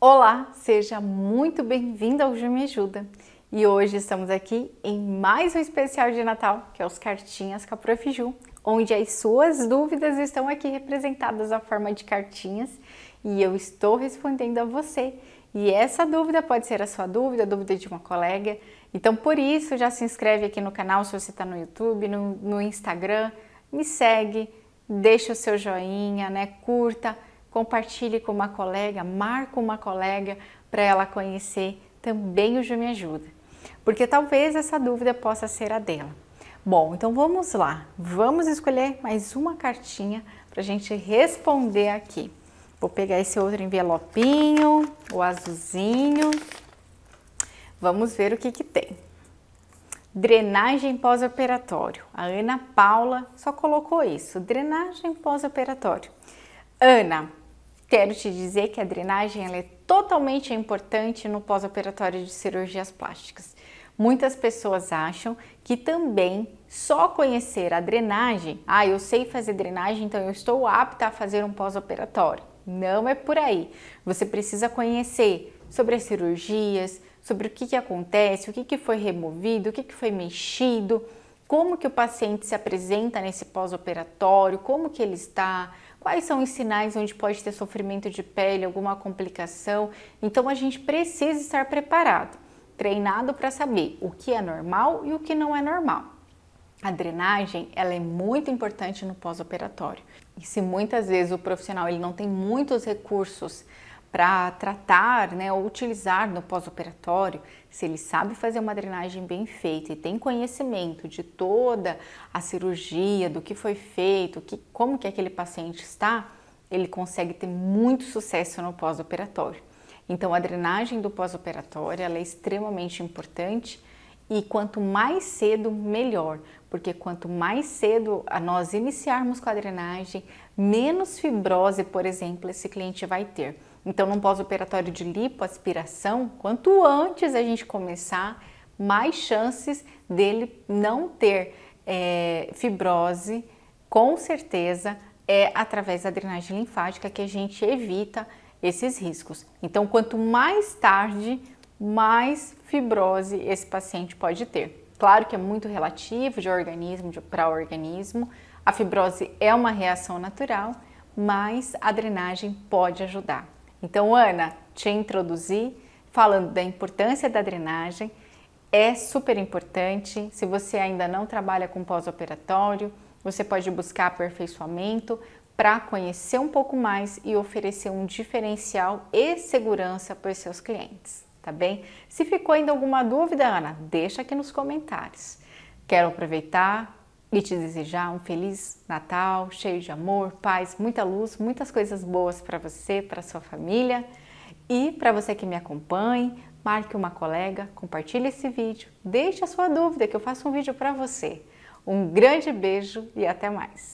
Olá, seja muito bem-vindo ao Ju Me Ajuda. E hoje estamos aqui em mais um especial de Natal, que é os Cartinhas com a Prof. Ju, onde as suas dúvidas estão aqui representadas na forma de cartinhas e eu estou respondendo a você. E essa dúvida pode ser a sua dúvida, a dúvida de uma colega. Então, por isso, já se inscreve aqui no canal se você está no YouTube, no, no Instagram, me segue, deixa o seu joinha, né? Curta, compartilhe com uma colega, marque uma colega para ela conhecer também o Ju Me Ajuda, porque talvez essa dúvida possa ser a dela. Bom, então vamos lá, vamos escolher mais uma cartinha para a gente responder aqui. Vou pegar esse outro envelopinho, o azulzinho. Vamos ver o que, que tem. Drenagem pós-operatório. A Ana Paula só colocou isso, drenagem pós-operatório. Ana, Quero te dizer que a drenagem é totalmente importante no pós-operatório de cirurgias plásticas. Muitas pessoas acham que também só conhecer a drenagem, ah, eu sei fazer drenagem, então eu estou apta a fazer um pós-operatório. Não é por aí. Você precisa conhecer sobre as cirurgias, sobre o que, que acontece, o que, que foi removido, o que, que foi mexido, como que o paciente se apresenta nesse pós-operatório, como que ele está, quais são os sinais onde pode ter sofrimento de pele, alguma complicação. Então a gente precisa estar preparado, treinado para saber o que é normal e o que não é normal. A drenagem, ela é muito importante no pós-operatório. E se muitas vezes o profissional ele não tem muitos recursos para tratar né, ou utilizar no pós-operatório, se ele sabe fazer uma drenagem bem feita e tem conhecimento de toda a cirurgia, do que foi feito, que, como que aquele paciente está, ele consegue ter muito sucesso no pós-operatório. Então, a drenagem do pós-operatório é extremamente importante e quanto mais cedo, melhor, porque quanto mais cedo nós iniciarmos com a drenagem, menos fibrose, por exemplo, esse cliente vai ter. Então, num pós-operatório de lipoaspiração, quanto antes a gente começar, mais chances dele não ter é, fibrose, com certeza é através da drenagem linfática que a gente evita esses riscos. Então, quanto mais tarde, mais fibrose esse paciente pode ter. Claro que é muito relativo de organismo para organismo, a fibrose é uma reação natural, mas a drenagem pode ajudar. Então, Ana, te introduzi falando da importância da drenagem. É super importante. Se você ainda não trabalha com pós-operatório, você pode buscar aperfeiçoamento para conhecer um pouco mais e oferecer um diferencial e segurança para os seus clientes, tá bem? Se ficou ainda alguma dúvida, Ana, deixa aqui nos comentários. Quero aproveitar e te desejar um feliz Natal, cheio de amor, paz, muita luz, muitas coisas boas para você, para sua família e para você que me acompanha, marque uma colega, compartilhe esse vídeo, deixe a sua dúvida que eu faço um vídeo para você. Um grande beijo e até mais.